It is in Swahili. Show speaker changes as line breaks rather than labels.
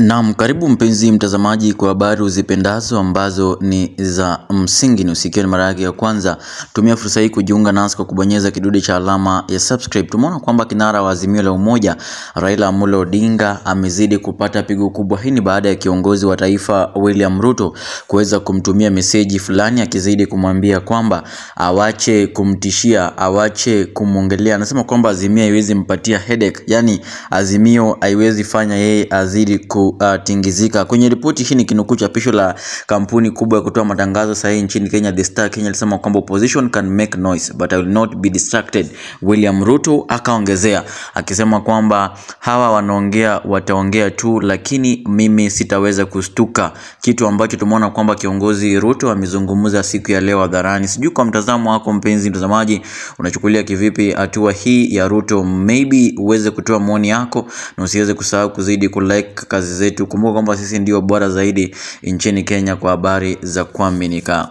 Naam, karibu mpenzi mtazamaji kwa habari uzipendazo ambazo ni za msingi, Ni usikiwa ni mara yake ya kwanza, tumia fursa hii kujiunga nasi kwa kubonyeza kidude cha alama ya subscribe. Tumeona kwamba kinara wa Azimio la Umoja Raila Amolo Odinga amezidi kupata pigo kubwa. Hii ni baada ya kiongozi wa taifa William Ruto kuweza kumtumia meseji fulani akizidi kumwambia kwamba awache kumtishia, awache kumwongelea. Anasema kwamba Azimio haiwezi mpatia headache, yani Azimio haiwezi fanya yeye azidi ku kutingizika. Kwenye ripoti hii ni nikinukuu chapisho la kampuni kubwa ya kutoa matangazo sahihi nchini Kenya, The Star Kenya, ilisema kwamba opposition can make noise but I will not be distracted. William Ruto akaongezea akisema kwamba hawa wanaongea, wataongea tu, lakini mimi sitaweza kustuka, kitu ambacho tumeona kwamba kiongozi Ruto amezungumza siku ya leo hadharani. Sijui kwa mtazamo wako mpenzi mtazamaji, unachukulia kivipi hatua hii ya Ruto? Maybe uweze kutoa maoni yako na usiweze kusahau kuzidi kulike kazi zetu. Kumbuka kwamba sisi ndio bora zaidi nchini Kenya kwa habari za kuaminika.